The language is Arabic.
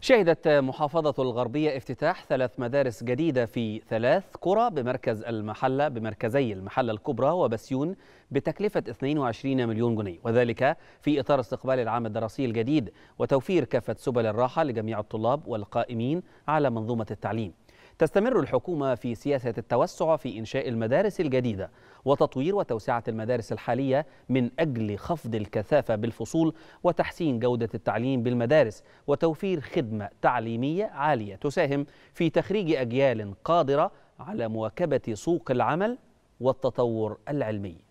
شهدت محافظة الغربية افتتاح ثلاث مدارس جديدة في ثلاث قرى بمركز المحلة بمركزي المحلة الكبرى وبسيون بتكلفة 22 مليون جنيه وذلك في إطار استقبال العام الدراسي الجديد وتوفير كافة سبل الراحة لجميع الطلاب والقائمين على منظومة التعليم تستمر الحكومة في سياسة التوسع في إنشاء المدارس الجديدة وتطوير وتوسعة المدارس الحالية من أجل خفض الكثافة بالفصول وتحسين جودة التعليم بالمدارس وتوفير خدمة تعليمية عالية تساهم في تخريج أجيال قادرة على مواكبة سوق العمل والتطور العلمي